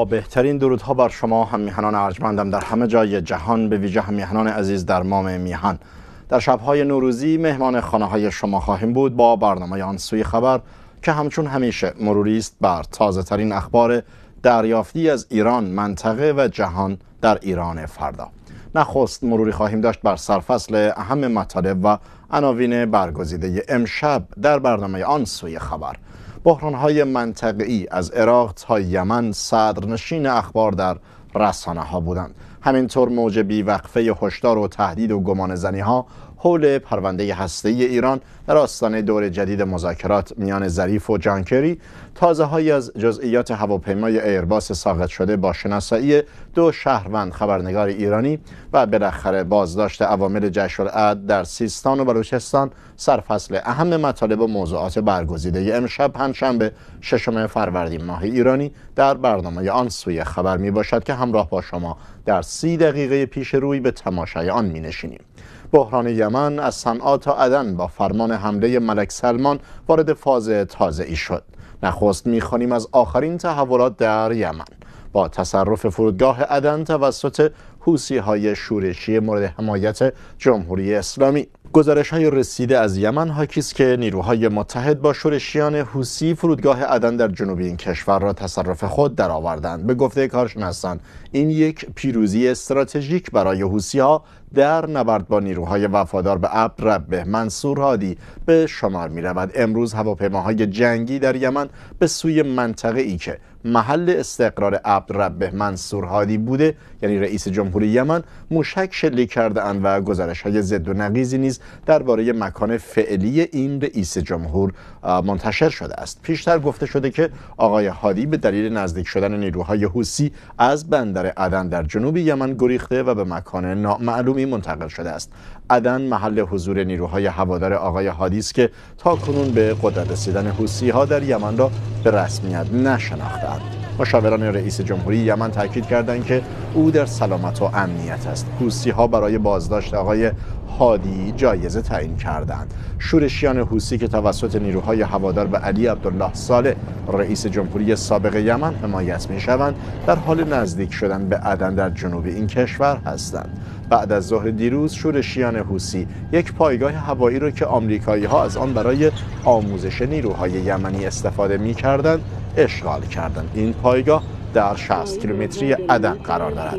با بهترین درودها بر شما هم میهنان ارجمندم در همه جای جهان به ویژه میهنان عزیز در مام میهن در شبهای نوروزی مهمان خانه های شما خواهیم بود با برنامه آن سوی خبر که همچون همیشه مروری است بر تازه ترین اخبار دریافتی از ایران منطقه و جهان در ایران فردا نخست مروری خواهیم داشت بر سرفصل اهم مطالب و عناوین برگزیده امشب در برنامه آن سوی خبر بحرانهای منطقی از عراق تا یمن صدرنشین اخبار در رسانه ها بودند همینطور موج بیوقفه هشدار و تهدید و گمان زنی ها حول پرونده هسته‌ای ایران در آستانه دور جدید مذاکرات میان ظریف و جانکری تازه هایی از جزئیات هواپیمای ایرباس ساقط شده با شناسایی دو شهروند خبرنگار ایرانی و بالاخره بازداشت عوامل جشور عد در سیستان و بلوچستان سرفصل اهم مطالب و موضوعات برگزیده امشب پنجشنبه ششم فروردین ماه ایرانی در برنامه آن سوی خبر می باشد که همراه با شما در سی دقیقه پیش روی به تماشای آن می نشینیم. بحران یمن از صنعا تا عدن با فرمان حمله ملک سلمان وارد فاز تازه ای شد نخست میخوانیم از آخرین تحولات در یمن با تصرف فرودگاه عدن توسط حوسی های شورشی مورد حمایت جمهوری اسلامی گزارش های رسیده از یمن حاکی است که نیروهای متحد با شورشیان حوسی فرودگاه عدن در جنوب این کشور را تصرف خود درآوردند به گفته کارشناسان این یک پیروزی استراتژیک برای حوسی ها در نبرد با نیروهای وفادار به ابر ربه منصور هادی به شمار می رود امروز هواپیماهای جنگی در یمن به سوی منطقه ای که محل استقرار عبد ربه منصور هادی بوده یعنی رئیس جمهوری یمن موشک شلیک کرده و گزارش های ضد و نقیزی درباره مکان فعلی این رئیس جمهور منتشر شده است پیشتر گفته شده که آقای هادی به دلیل نزدیک شدن نیروهای حوسی از بندر عدن در جنوب یمن گریخته و به مکان نامعلومی منتقل شده است عدن محل حضور نیروهای هوادار آقای هادی است که تا کنون به قدرت رسیدن حوسی ها در یمن را به رسمیت نشناختند مشاوران رئیس جمهوری یمن تاکید کردند که او در سلامت و امنیت است حوسی ها برای بازداشت آقای هادی جایزه تعیین کردند شورشیان حوسی که توسط نیروهای هوادار به علی عبدالله صالح رئیس جمهوری سابق یمن حمایت شوند در حال نزدیک شدن به عدن در جنوب این کشور هستند بعد از ظهر دیروز شورشیان حوسی یک پایگاه هوایی را که آمریکایی ها از آن برای آموزش نیروهای یمنی استفاده می کردند اشغال کردند این پایگاه در 60 کیلومتری عدن قرار دارد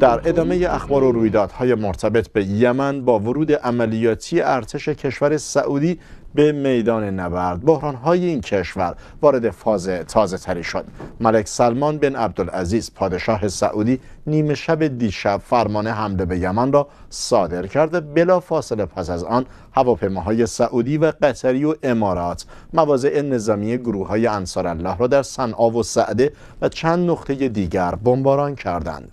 در ادامه اخبار و رویدادهای مرتبط به یمن با ورود عملیاتی ارتش کشور سعودی به میدان نبرد بحران های این کشور وارد فاز تازه تری شد ملک سلمان بن عبدالعزیز پادشاه سعودی نیمه شب دیشب فرمان حمله به یمن را صادر کرده بلا فاصله پس از آن هواپیماهای سعودی و قطری و امارات مواضع نظامی گروه های انصار الله را در صنعا و سعده و چند نقطه دیگر بمباران کردند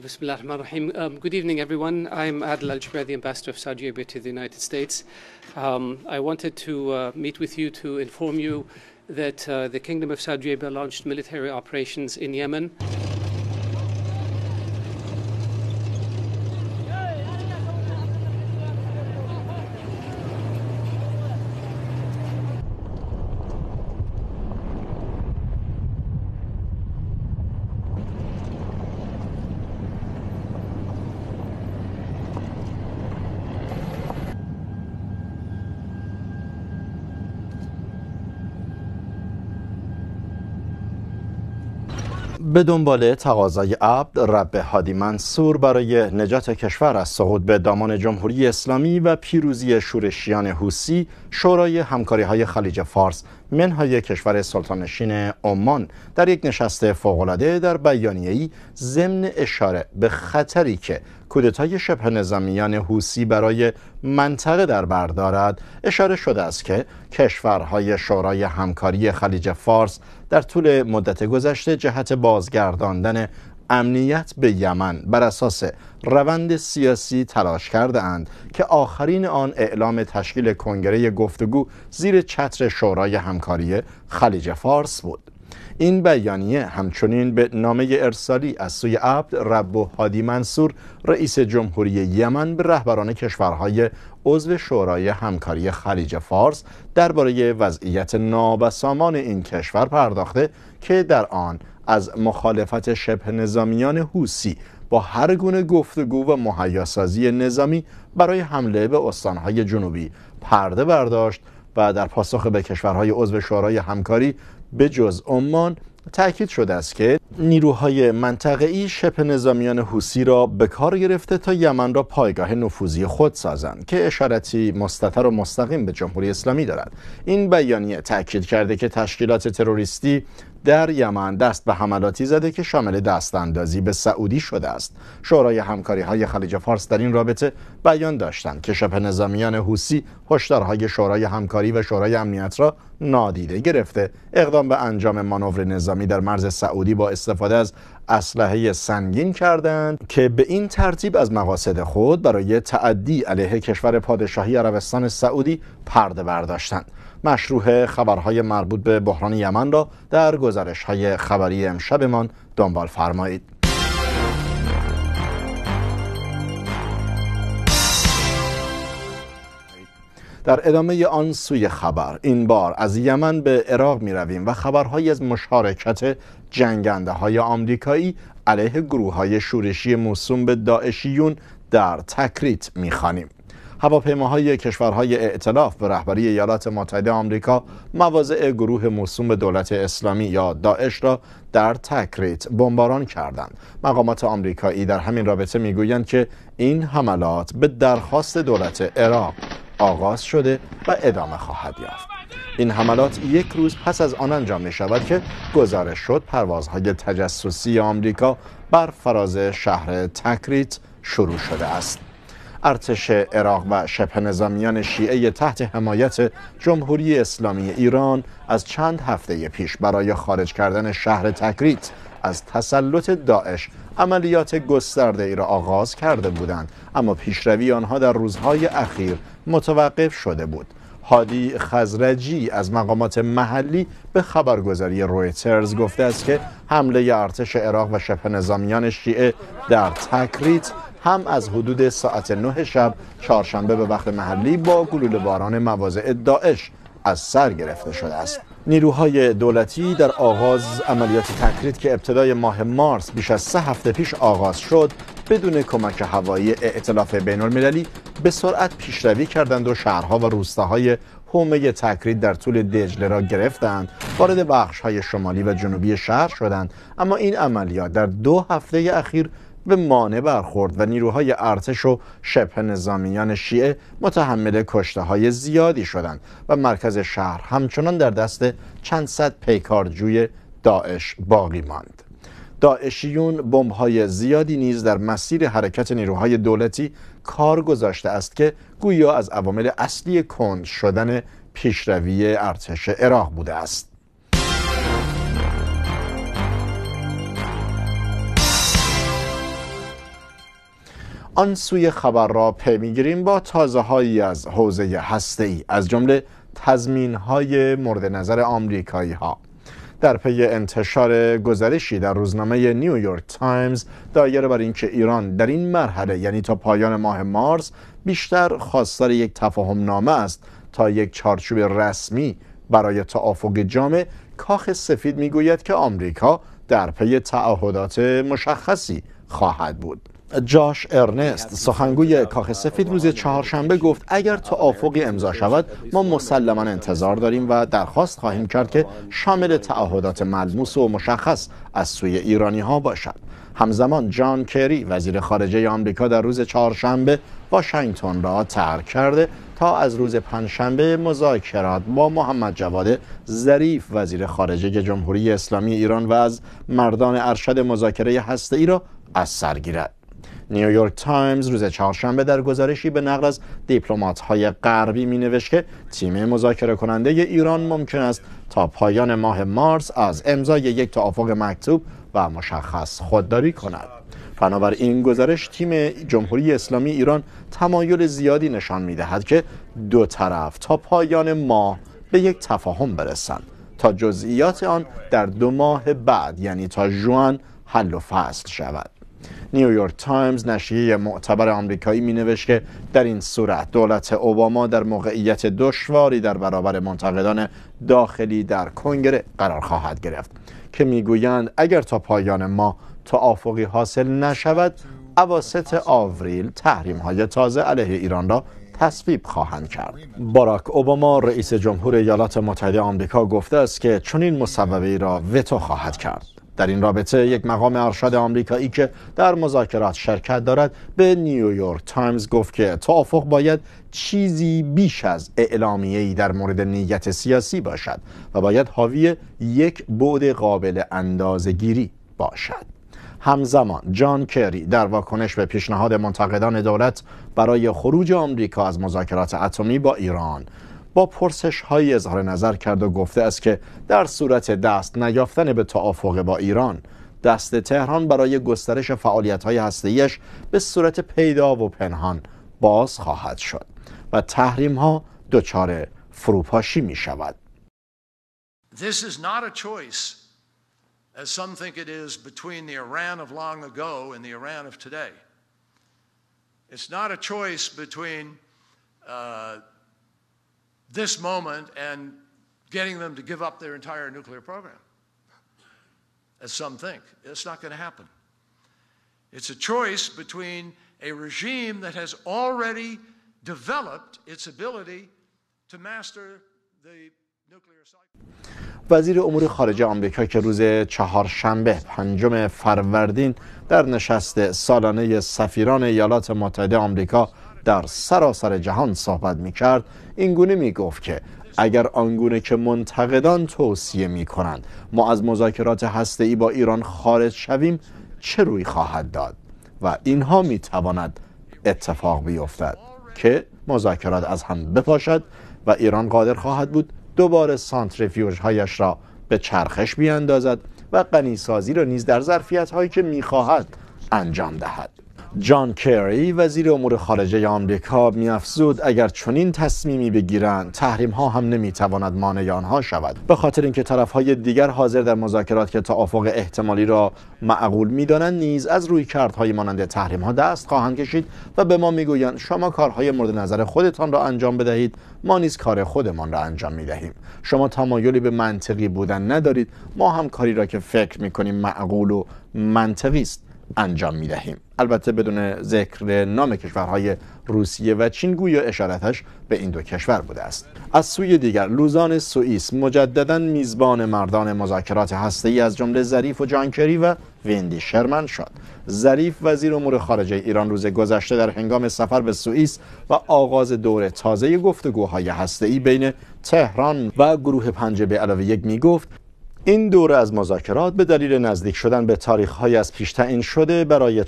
Bismillah ar rahim Um, good evening, everyone. I'm Adel Al Jubair, the Ambassador of Saudi Arabia to the United States. Um, I wanted to uh, meet with you to inform you that uh, the Kingdom of Saudi Arabia launched military operations in Yemen به دنبال تقاضای عبد رب هادی منصور برای نجات کشور از سقوط به دامان جمهوری اسلامی و پیروزی شورشیان حوسی شورای همکاری های خلیج فارس منهای کشور سلطانشین عمان در یک نشست فوقالعاده در ای ضمن اشاره به خطری که کودتای شبه نظامیان حوسی برای منطقه در بر دارد اشاره شده است که کشورهای شورای همکاری خلیج فارس در طول مدت گذشته جهت بازگرداندن امنیت به یمن بر اساس روند سیاسی تلاش کرده اند که آخرین آن اعلام تشکیل کنگره گفتگو زیر چتر شورای همکاری خلیج فارس بود این بیانیه همچنین به نامه ارسالی از سوی عبد رب و هادی منصور رئیس جمهوری یمن به رهبران کشورهای عضو شورای همکاری خلیج فارس درباره وضعیت نابسامان این کشور پرداخته که در آن از مخالفت شبه نظامیان حوسی با هر گونه گفتگو و مهیاسازی نظامی برای حمله به استانهای جنوبی پرده برداشت و در پاسخ به کشورهای عضو شورای همکاری به جز عمان تأکید شده است که نیروهای منطقه‌ای شبه نظامیان حوسی را به کار گرفته تا یمن را پایگاه نفوذی خود سازند که اشارتی مستتر و مستقیم به جمهوری اسلامی دارد این بیانیه تأکید کرده که تشکیلات تروریستی در یمن دست به حملاتی زده که شامل دستاندازی به سعودی شده است شورای همکاری های خلیج فارس در این رابطه بیان داشتند که شبه نظامیان حوسی هشدارهای شورای همکاری و شورای امنیت را نادیده گرفته اقدام به انجام مانور نظامی در مرز سعودی با استفاده از اسلحه سنگین کردند که به این ترتیب از مقاصد خود برای تعدی علیه کشور پادشاهی عربستان سعودی پرده برداشتند مشروع خبرهای مربوط به بحران یمن را در گزارش های خبری امشبمان دنبال فرمایید در ادامه آن سوی خبر این بار از یمن به عراق می رویم و خبرهایی از مشارکت جنگنده های آمریکایی علیه گروه های شورشی موسوم به داعشیون در تکریت می خانیم. هواپیماهای کشورهای ائتلاف به رهبری ایالات متحده آمریکا مواضع گروه موسوم دولت اسلامی یا داعش را در تکریت بمباران کردند مقامات آمریکایی در همین رابطه میگویند که این حملات به درخواست دولت عراق آغاز شده و ادامه خواهد یافت این حملات یک روز پس از آن انجام می شود که گزارش شد پروازهای تجسسی آمریکا بر فراز شهر تکریت شروع شده است ارتش عراق و شبه نظامیان شیعه تحت حمایت جمهوری اسلامی ایران از چند هفته پیش برای خارج کردن شهر تکریت از تسلط داعش عملیات گسترده ای را آغاز کرده بودند اما پیشروی آنها در روزهای اخیر متوقف شده بود هادی خزرجی از مقامات محلی به خبرگزاری رویترز گفته است که حمله ارتش عراق و شبه نظامیان شیعه در تکریت هم از حدود ساعت 9 شب چهارشنبه به وقت محلی با گلوله باران مواضع داعش از سر گرفته شده است نیروهای دولتی در آغاز عملیات تکرید که ابتدای ماه مارس بیش از سه هفته پیش آغاز شد بدون کمک هوایی ائتلاف بین المللی به سرعت پیشروی کردند و شهرها و روستاهای حومه تکرید در طول دجله را گرفتند وارد بخش های شمالی و جنوبی شهر شدند اما این عملیات در دو هفته اخیر به مانع برخورد و نیروهای ارتش و شبه نظامیان شیعه متحمل کشته های زیادی شدند و مرکز شهر همچنان در دست چند صد پیکارجوی داعش باقی ماند داعشیون بمب‌های زیادی نیز در مسیر حرکت نیروهای دولتی کار گذاشته است که گویا از عوامل اصلی کند شدن پیشروی ارتش عراق بوده است آن سوی خبر را پی میگیریم با تازه هایی از حوزه هسته ای از جمله تضمین های مورد نظر آمریکایی ها در پی انتشار گزارشی در روزنامه نیویورک تایمز دایره بر اینکه ایران در این مرحله یعنی تا پایان ماه مارس بیشتر خواستار یک تفاهم نامه است تا یک چارچوب رسمی برای توافق جامع کاخ سفید میگوید که آمریکا در پی تعهدات مشخصی خواهد بود جاش ارنست سخنگوی کاخ سفید روز چهارشنبه گفت اگر توافقی امضا شود ما مسلما انتظار داریم و درخواست خواهیم کرد که شامل تعهدات ملموس و مشخص از سوی ایرانی ها باشد همزمان جان کری وزیر خارجه آمریکا در روز چهارشنبه واشنگتن را ترک کرده تا از روز پنجشنبه مذاکرات با محمد جواد ظریف وزیر خارجه جمهوری اسلامی ایران و از مردان ارشد مذاکره هسته‌ای را از سر گیرد نیویورک تایمز روز چهارشنبه در گزارشی به نقل از دیپلمات‌های غربی مینوشت که تیم مذاکره کننده ایران ممکن است تا پایان ماه مارس از امضای یک توافق مکتوب و مشخص خودداری کند. بنابر این گزارش تیم جمهوری اسلامی ایران تمایل زیادی نشان می‌دهد که دو طرف تا پایان ماه به یک تفاهم برسند تا جزئیات آن در دو ماه بعد یعنی تا ژوئن حل و فصل شود نیویورک تایمز نشریه معتبر آمریکایی مینوشت که در این صورت دولت اوباما در موقعیت دشواری در برابر منتقدان داخلی در کنگره قرار خواهد گرفت که میگویند اگر تا پایان ما توافقی حاصل نشود اواسط آوریل تحریم های تازه علیه ایران را تصویب خواهند کرد باراک اوباما رئیس جمهور ایالات متحده آمریکا گفته است که چنین مصوبه را وتو خواهد کرد در این رابطه یک مقام ارشد آمریکایی که در مذاکرات شرکت دارد به نیویورک تایمز گفت که توافق باید چیزی بیش از ای در مورد نیت سیاسی باشد و باید حاوی یک بعد قابل اندازگیری باشد همزمان جان کری در واکنش به پیشنهاد منتقدان دولت برای خروج آمریکا از مذاکرات اتمی با ایران با پرسش های اظهار نظر کرد و گفته است که در صورت دست نیافتن به توافق با ایران دست تهران برای گسترش فعالیت های به صورت پیدا و پنهان باز خواهد شد و تحریم ها دچار فروپاشی می شود This is not a choice as some think it is between the Iran of long ago and the Iran of today. It's not a choice between uh, this moment and getting them to give up their entire nuclear program, as some think. It's not going to happen. It's a choice between a regime that has already developed its ability to master the nuclear cycle. وزیر امور خارجه آمریکا که روز چهارشنبه پنجم فروردین در نشست سالانه سفیران ایالات متحده آمریکا در سراسر جهان صحبت می کرد اینگونه می گفت که اگر آنگونه که منتقدان توصیه می کنند ما از مذاکرات هسته ای با ایران خارج شویم چه روی خواهد داد و اینها می تواند اتفاق بیفتد که مذاکرات از هم بپاشد و ایران قادر خواهد بود دوباره سانتریفیوژ هایش را به چرخش بیاندازد و غنیسازی را نیز در ظرفیت هایی که میخواهد انجام دهد جان کری وزیر امور خارجه آمریکا میافزود اگر چنین تصمیمی بگیرند تحریم ها هم نمیتواند مانع آنها شود به خاطر اینکه طرف های دیگر حاضر در مذاکرات که توافق احتمالی را معقول میدانند نیز از روی های مانند تحریم ها دست خواهند کشید و به ما میگویند شما کارهای مورد نظر خودتان را انجام بدهید ما نیز کار خودمان را انجام دهیم شما تمایلی به منطقی بودن ندارید ما هم کاری را که فکر میکنیم معقول و منطقی است انجام میدهیم البته بدون ذکر نام کشورهای روسیه و چین گویا اشارتش به این دو کشور بوده است از سوی دیگر لوزان سوئیس مجددا میزبان مردان مذاکرات ای از جمله ظریف و جانکری و ویندی شرمن شد ظریف وزیر امور خارجه ایران روز گذشته در هنگام سفر به سوئیس و آغاز دور تازه گفتگوهای ای بین تهران و گروه پنج به علاوه یک می گفت این دوره از مذاکرات به دلیل نزدیک شدن به های از پیش تعیین شده برای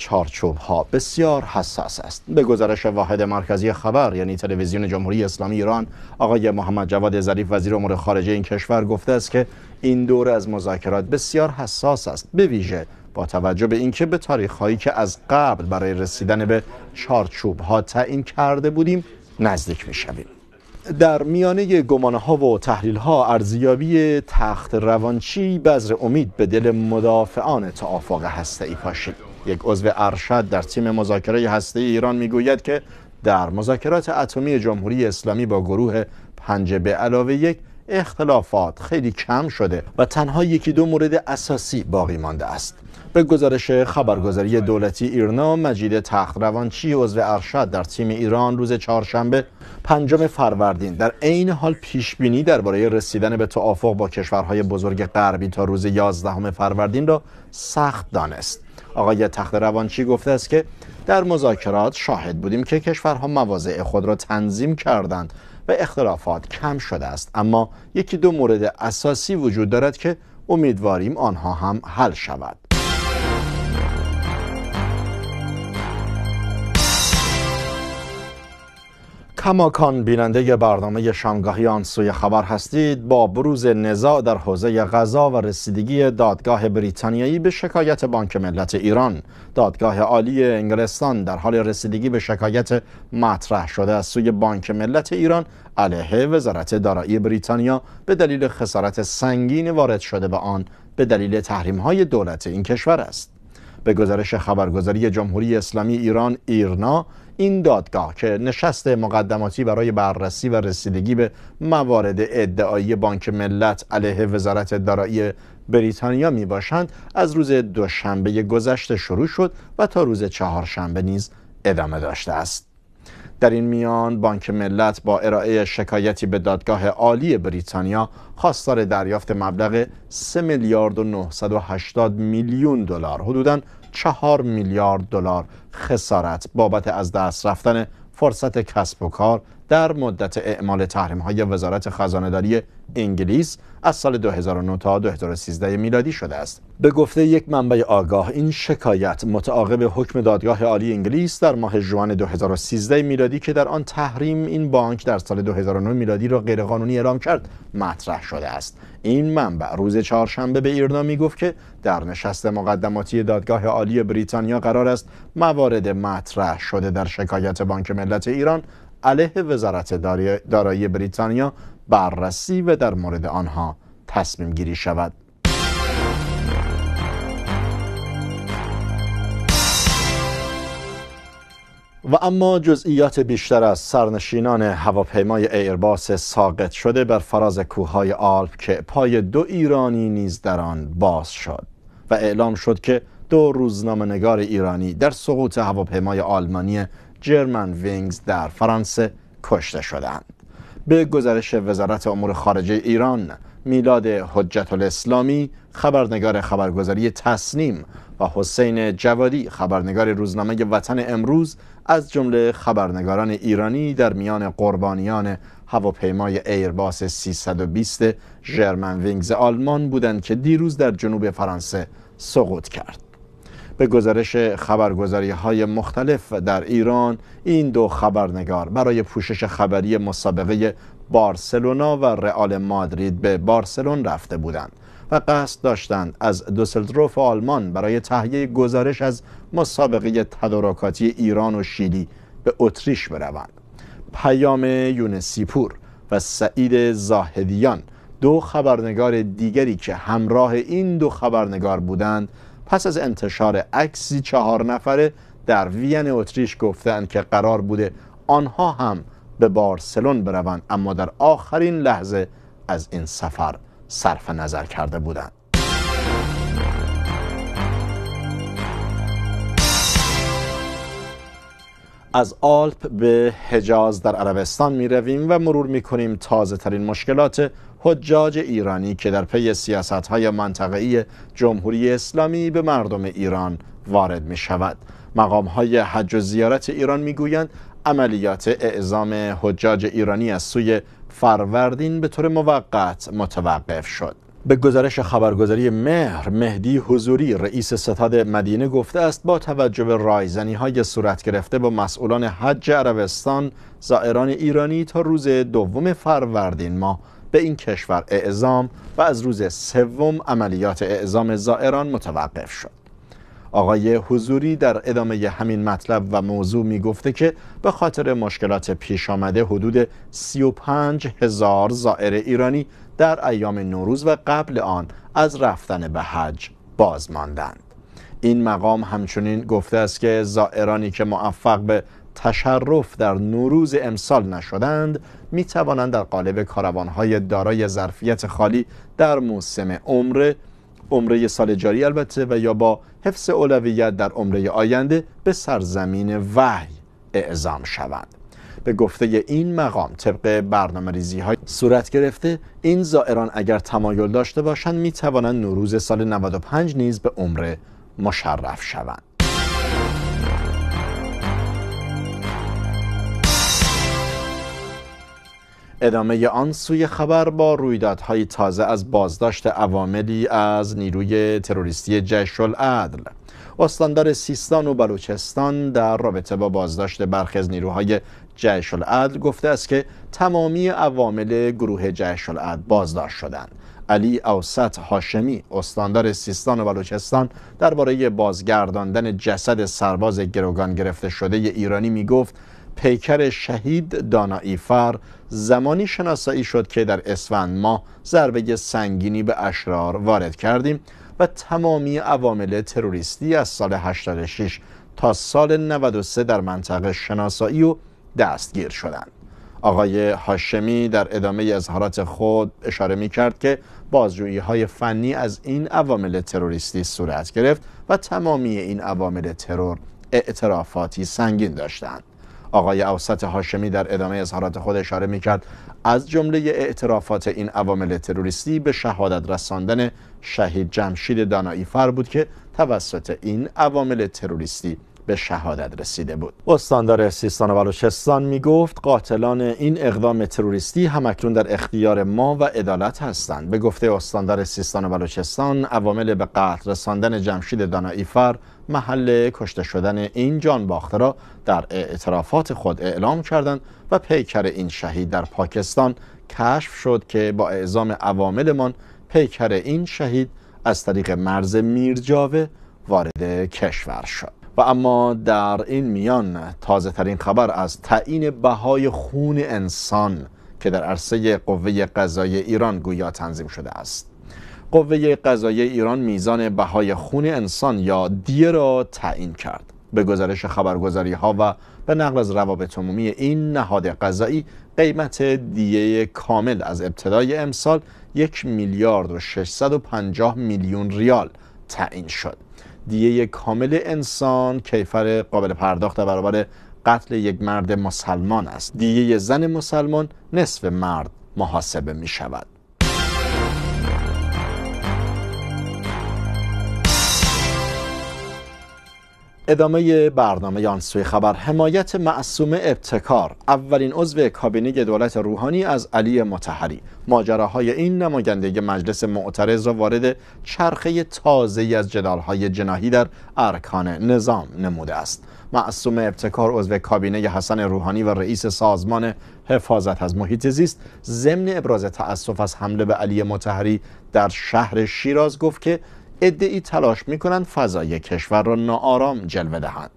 ها بسیار حساس است. به گزارش واحد مرکزی خبر یعنی تلویزیون جمهوری اسلامی ایران، آقای محمد جواد ظریف وزیر امور خارجه این کشور گفته است که این دوره از مذاکرات بسیار حساس است. به ویژه با توجه به اینکه به هایی که از قبل برای رسیدن به ها تعیین کرده بودیم نزدیک شویم در میانه گمانه ها و تحلیل ها ارزیابی تخت روانچی بذر امید به دل مدافعان توافق هسته ای پاشید یک عضو ارشد در تیم مذاکره هسته ای ایران میگوید که در مذاکرات اتمی جمهوری اسلامی با گروه پنج به علاوه یک اختلافات خیلی کم شده و تنها یکی دو مورد اساسی باقی مانده است به گزارش خبرگزاری دولتی ایرنا مجید تخت روانچی عضو ارشد در تیم ایران روز چهارشنبه پنجم فروردین در عین حال پیش بینی درباره رسیدن به توافق با کشورهای بزرگ غربی تا روز 11 فروردین را سخت دانست آقای تخت روانچی گفته است که در مذاکرات شاهد بودیم که کشورها مواضع خود را تنظیم کردند و اختلافات کم شده است اما یکی دو مورد اساسی وجود دارد که امیدواریم آنها هم حل شود کماکان بیننده برنامه شامگاهی آن سوی خبر هستید با بروز نزاع در حوزه غذا و رسیدگی دادگاه بریتانیایی به شکایت بانک ملت ایران دادگاه عالی انگلستان در حال رسیدگی به شکایت مطرح شده از سوی بانک ملت ایران علیه وزارت دارایی بریتانیا به دلیل خسارت سنگین وارد شده به آن به دلیل تحریم های دولت این کشور است به گزارش خبرگزاری جمهوری اسلامی ایران ایرنا این دادگاه که نشست مقدماتی برای بررسی و رسیدگی به موارد ادعایی بانک ملت علیه وزارت دارایی بریتانیا می باشند از روز دوشنبه گذشته شروع شد و تا روز چهارشنبه نیز ادامه داشته است در این میان بانک ملت با ارائه شکایتی به دادگاه عالی بریتانیا خواستار دریافت مبلغ 3 میلیارد و 980 میلیون دلار حدودا 4 میلیارد دلار خسارت بابت از دست رفتن فرصت کسب و کار در مدت اعمال تحریم های وزارت خزانهداری انگلیس از سال 2009 تا 2013 میلادی شده است به گفته یک منبع آگاه این شکایت متعاقب حکم دادگاه عالی انگلیس در ماه جوان 2013 میلادی که در آن تحریم این بانک در سال 2009 میلادی را غیرقانونی اعلام کرد مطرح شده است این منبع روز چهارشنبه به ایرنا می گفت که در نشست مقدماتی دادگاه عالی بریتانیا قرار است موارد مطرح شده در شکایت بانک ملت ایران علیه وزارت دارایی بریتانیا بررسی و در مورد آنها تصمیم گیری شود. و اما جزئیات بیشتر از سرنشینان هواپیمای ایرباس ساقط شده بر فراز کوههای آلپ که پای دو ایرانی نیز در آن باز شد و اعلام شد که دو نگار ایرانی در سقوط هواپیمای آلمانی جرمن وینگز در فرانسه کشته شدند به گزارش وزارت امور خارجه ایران میلاد حجت الاسلامی خبرنگار خبرگزاری تسنیم و حسین جوادی خبرنگار روزنامه وطن امروز از جمله خبرنگاران ایرانی در میان قربانیان هواپیمای ایرباس 320 جرمن وینگز آلمان بودند که دیروز در جنوب فرانسه سقوط کرد به گزارش خبرگزاری های مختلف در ایران این دو خبرنگار برای پوشش خبری مسابقه بارسلونا و رئال مادرید به بارسلون رفته بودند و قصد داشتند از دوسلدروف آلمان برای تهیه گزارش از مسابقه تدارکاتی ایران و شیلی به اتریش بروند پیام یونسیپور و سعید زاهدیان دو خبرنگار دیگری که همراه این دو خبرنگار بودند پس از انتشار عکسی چهار نفره در وین اتریش گفتند که قرار بوده آنها هم به بارسلون بروند اما در آخرین لحظه از این سفر صرف نظر کرده بودند از آلپ به حجاز در عربستان می رویم و مرور می کنیم تازه ترین مشکلات حجاج ایرانی که در پی سیاستهای منطقه‌ای جمهوری اسلامی به مردم ایران وارد می شود مقام های حج و زیارت ایران گویند عملیات اعزام حجاج ایرانی از سوی فروردین به طور موقت متوقف شد به گزارش خبرگزاری مهر مهدی حضوری رئیس ستاد مدینه گفته است با توجه به رایزنی های صورت گرفته با مسئولان حج عربستان زائران ایرانی تا روز دوم فروردین ماه به این کشور اعزام و از روز سوم عملیات اعزام زائران متوقف شد آقای حضوری در ادامه همین مطلب و موضوع می گفته که به خاطر مشکلات پیش آمده حدود 35 هزار زائر ایرانی در ایام نوروز و قبل آن از رفتن به حج باز ماندند. این مقام همچنین گفته است که زائرانی که موفق به تشرف در نوروز امسال نشدند می توانند در قالب کاروانهای دارای ظرفیت خالی در موسم عمره عمره سال جاری البته و یا با حفظ اولویت در عمره آینده به سرزمین وحی اعزام شوند به گفته این مقام طبق برنامه ریزی های صورت گرفته این زائران اگر تمایل داشته باشند می توانند نوروز سال 95 نیز به عمره مشرف شوند ادامه آن سوی خبر با رویدادهای تازه از بازداشت عواملی از نیروی تروریستی جیش العدل استاندار سیستان و بلوچستان در رابطه با بازداشت برخی از نیروهای جیش العدل گفته است که تمامی عوامل گروه جیش العدل بازداشت شدند علی اوسط هاشمی استاندار سیستان و بلوچستان درباره بازگرداندن جسد سرباز گروگان گرفته شده ایرانی می گفت پیکر شهید داناییفر زمانی شناسایی شد که در اسفند ما ضربه سنگینی به اشرار وارد کردیم و تمامی عوامل تروریستی از سال 86 تا سال 93 در منطقه شناسایی و دستگیر شدند. آقای هاشمی در ادامه اظهارات خود اشاره می کرد که بازجویی های فنی از این عوامل تروریستی صورت گرفت و تمامی این عوامل ترور اعترافاتی سنگین داشتند. آقای اوسط هاشمی در ادامه اظهارات خود اشاره می کرد از جمله اعترافات این عوامل تروریستی به شهادت رساندن شهید جمشید دانایی فر بود که توسط این عوامل تروریستی به شهادت رسیده بود استاندار سیستان و بلوچستان می گفت قاتلان این اقدام تروریستی همکنون در اختیار ما و عدالت هستند به گفته استاندار سیستان و بلوچستان عوامل به قتل رساندن جمشید دانا محل کشته شدن این جان باخته را در اعترافات خود اعلام کردند و پیکر این شهید در پاکستان کشف شد که با اعزام عواملمان پیکر این شهید از طریق مرز میرجاوه وارد کشور شد و اما در این میان تازه ترین خبر از تعیین بهای خون انسان که در عرصه قوه قضایی ایران گویا تنظیم شده است قوه قضایی ایران میزان بهای خون انسان یا دیه را تعیین کرد به گزارش خبرگزاری ها و به نقل از روابط عمومی این نهاد قضایی قیمت دیه کامل از ابتدای امسال یک میلیارد و 650 میلیون ریال تعیین شد دیه کامل انسان کیفر قابل پرداخت در برابر قتل یک مرد مسلمان است دیه زن مسلمان نصف مرد محاسبه می شود ادامه برنامه آن خبر حمایت معصوم ابتکار اولین عضو کابینه دولت روحانی از علی متحری ماجراهای این نماینده مجلس معترض را وارد چرخه تازه از جدالهای جناهی در ارکان نظام نموده است معصوم ابتکار عضو کابینه حسن روحانی و رئیس سازمان حفاظت از محیط زیست ضمن ابراز تأسف از حمله به علی متحری در شهر شیراز گفت که ادعی تلاش کنند فضای کشور را ناآرام جلوه دهند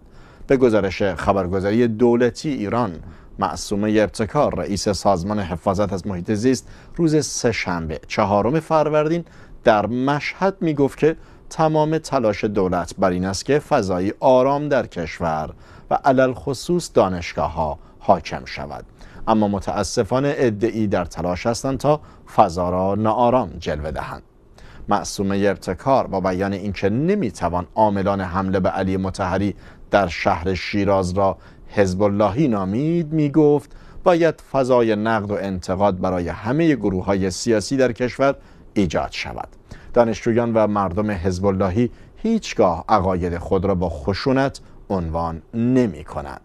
به گزارش خبرگزاری دولتی ایران معصومه ابتکار رئیس سازمان حفاظت از محیط زیست روز سه شنبه چهارم فروردین در مشهد می گفت که تمام تلاش دولت بر این است که فضایی آرام در کشور و علل خصوص دانشگاه ها حاکم شود اما متاسفانه ادعی در تلاش هستند تا فضا را ناآرام جلوه دهند معصومه ابتکار با بیان اینکه نمیتوان عاملان حمله به علی متحری در شهر شیراز را حزب اللهی نامید گفت باید فضای نقد و انتقاد برای همه گروه های سیاسی در کشور ایجاد شود دانشجویان و مردم حزب اللهی هیچگاه عقاید خود را با خشونت عنوان نمی کنند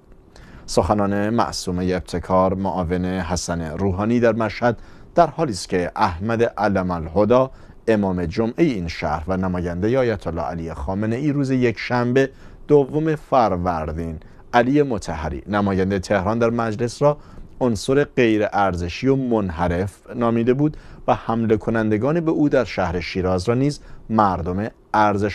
سخنان معصومه ابتکار معاون حسن روحانی در مشهد در حالی است که احمد علم الهدا امام جمعه این شهر و نماینده آیت الله علی خامنه ای روز یک شنبه دوم فروردین علی متحری نماینده تهران در مجلس را عنصر غیر ارزشی و منحرف نامیده بود و حمله کنندگان به او در شهر شیراز را نیز مردم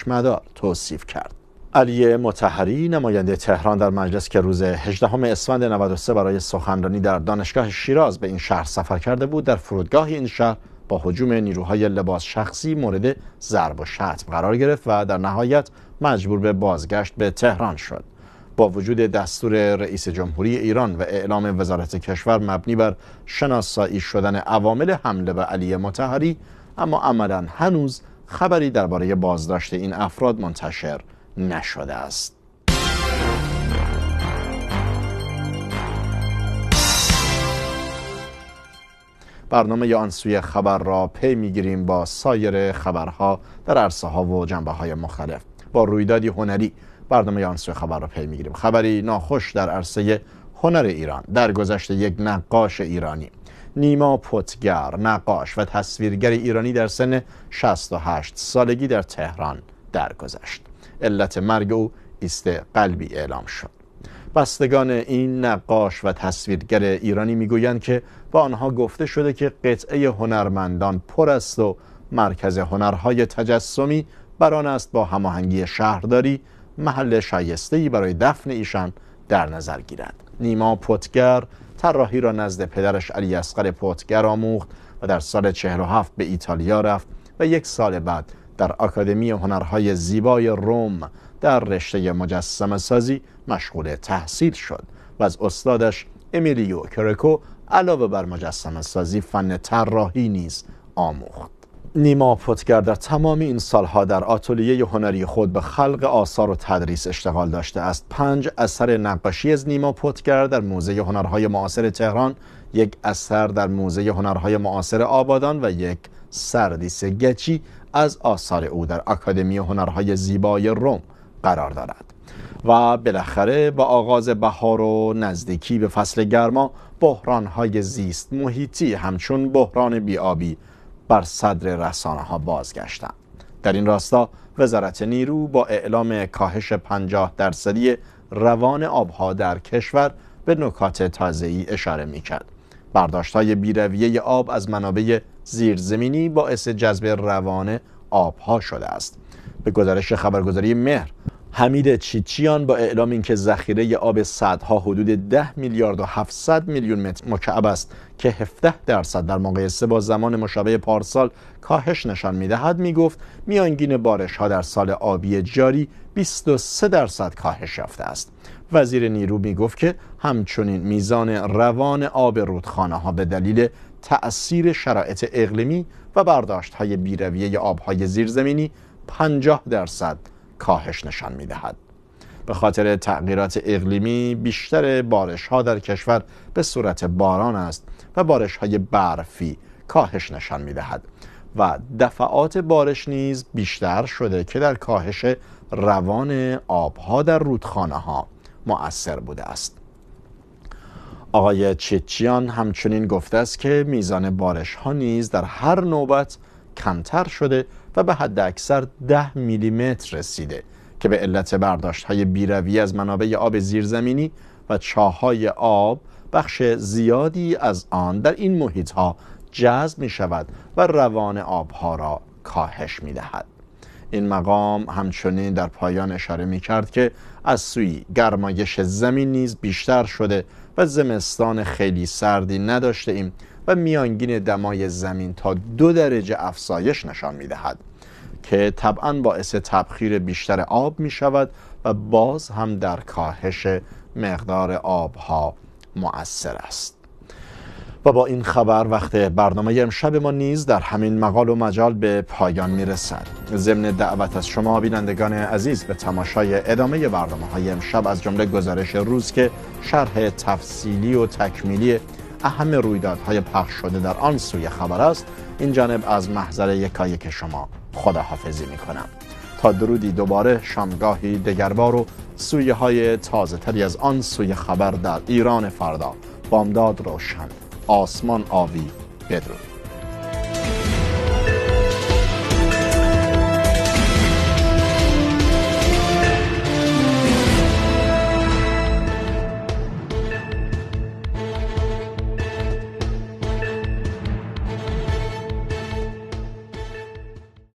مدار توصیف کرد علی متحری نماینده تهران در مجلس که روز 18 اسفند 93 برای سخنرانی در دانشگاه شیراز به این شهر سفر کرده بود در فرودگاه این شهر با حجوم نیروهای لباس شخصی مورد ضرب و شتم قرار گرفت و در نهایت مجبور به بازگشت به تهران شد با وجود دستور رئیس جمهوری ایران و اعلام وزارت کشور مبنی بر شناسایی شدن عوامل حمله و علی متحری اما عملا هنوز خبری درباره بازداشت این افراد منتشر نشده است برنامه آن سوی خبر را پی میگیریم با سایر خبرها در عرصه ها و جنبه های مختلف با رویدادی هنری برنامه آن خبر را پی میگیریم خبری ناخوش در عرصه هنر ایران در گذشته یک نقاش ایرانی نیما پتگر نقاش و تصویرگر ایرانی در سن 68 سالگی در تهران درگذشت علت مرگ او ایست قلبی اعلام شد بستگان این نقاش و تصویرگر ایرانی میگویند که با آنها گفته شده که قطعه هنرمندان پر است و مرکز هنرهای تجسمی بران است با هماهنگی شهرداری محل ای برای دفن ایشان در نظر گیرد نیما پوتگر طراحی را نزد پدرش علی اصغر پوتگر آموخت و در سال 47 به ایتالیا رفت و یک سال بعد در آکادمی هنرهای زیبای روم در رشته مجسم سازی مشغول تحصیل شد و از استادش امیلیو کرکو علاوه بر مجسم سازی فن طراحی نیز آموخت نیما پوتگر در تمام این سالها در آتولیه هنری خود به خلق آثار و تدریس اشتغال داشته است پنج اثر نقاشی از نیما پوتگر در موزه هنرهای معاصر تهران یک اثر در موزه هنرهای معاصر آبادان و یک سردیس گچی از آثار او در اکادمی هنرهای زیبای روم قرار دارد و بالاخره با آغاز بهار و نزدیکی به فصل گرما های زیست محیطی همچون بحران بیابی بر صدر رسانه ها بازگشتند در این راستا وزارت نیرو با اعلام کاهش 50 درصدی روان آبها در کشور به نکات تازه‌ای اشاره میکرد برداشت های بیرویه آب از منابع زیرزمینی باعث جذب روان آبها شده است به گزارش خبرگزاری مهر حمید چیچیان با اعلام اینکه ذخیره آب صدها حدود 10 میلیارد و 700 میلیون متر مکعب است که 17 درصد در مقایسه با زمان مشابه پارسال کاهش نشان میدهد میگفت میانگین بارش ها در سال آبی جاری 23 درصد کاهش یافته است وزیر نیرو گفت که همچنین میزان روان آب رودخانه ها به دلیل تأثیر شرایط اقلیمی و برداشت های بیرویه آبهای زیرزمینی 50 درصد کاهش نشان میدهد. به خاطر تغییرات اقلیمی بیشتر بارش ها در کشور به صورت باران است و بارش های برفی کاهش نشان می دهد و دفعات بارش نیز بیشتر شده که در کاهش روان آبها در رودخانه ها مؤثر بوده است آقای چیچیان همچنین گفته است که میزان بارش ها نیز در هر نوبت کمتر شده و به حد اکثر 10 میلیمتر رسیده که به علت برداشت های بیروی از منابع آب زیرزمینی و چاهای آب بخش زیادی از آن در این محیط ها جذب می شود و روان آبها را کاهش می دهد. این مقام همچنین در پایان اشاره می کرد که از سوی گرمایش زمین نیز بیشتر شده و زمستان خیلی سردی نداشته ایم و میانگین دمای زمین تا دو درجه افزایش نشان می دهد که طبعا باعث تبخیر بیشتر آب می شود و باز هم در کاهش مقدار آبها مؤثر است و با این خبر وقت برنامه امشب ما نیز در همین مقال و مجال به پایان میرسد ضمن دعوت از شما بینندگان عزیز به تماشای ادامه برنامه های امشب از جمله گزارش روز که شرح تفصیلی و تکمیلی اهم رویدادهای پخش شده در آن سوی خبر است این جانب از محضر که شما خداحافظی میکنم تا درودی دوباره شامگاهی دگربارو و سویه های تازه تری از آن سوی خبر در ایران فردا بامداد روشن آسمان آوی بدرود